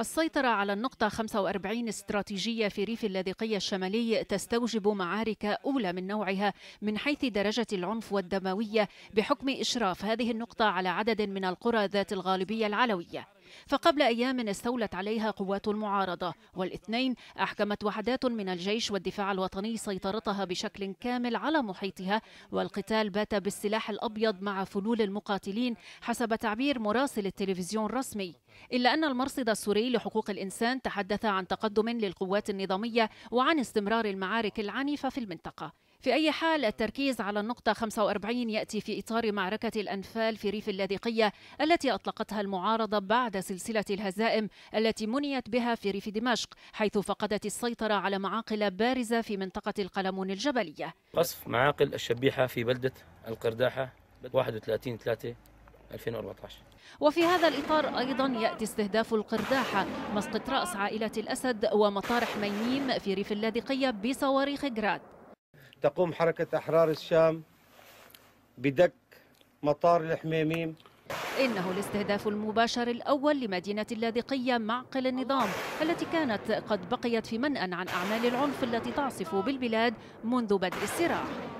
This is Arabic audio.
السيطرة على النقطة 45 استراتيجية في ريف اللاذقية الشمالي تستوجب معارك أولى من نوعها من حيث درجة العنف والدموية بحكم إشراف هذه النقطة على عدد من القرى ذات الغالبية العلوية فقبل أيام استولت عليها قوات المعارضة والاثنين أحكمت وحدات من الجيش والدفاع الوطني سيطرتها بشكل كامل على محيطها والقتال بات بالسلاح الأبيض مع فلول المقاتلين حسب تعبير مراسل التلفزيون الرسمي إلا أن المرصد السوري لحقوق الإنسان تحدث عن تقدم للقوات النظامية وعن استمرار المعارك العنيفة في المنطقة في أي حال التركيز على النقطة 45 يأتي في إطار معركة الأنفال في ريف اللاذقية التي أطلقتها المعارضة بعد سلسلة الهزائم التي منيت بها في ريف دمشق حيث فقدت السيطرة على معاقل بارزة في منطقة القلمون الجبلية قصف معاقل الشبيحة في بلدة القرداحة 31 3 2014 وفي هذا الإطار أيضا يأتي استهداف القرداحة مسقط رأس عائلة الأسد ومطارح ميميم في ريف اللاذقية بصواريخ جراد تقوم حركة أحرار الشام بدك مطار الحميميم إنه الاستهداف المباشر الأول لمدينة اللاذقية معقل النظام التي كانت قد بقيت في منأى عن أعمال العنف التي تعصف بالبلاد منذ بدء الصراع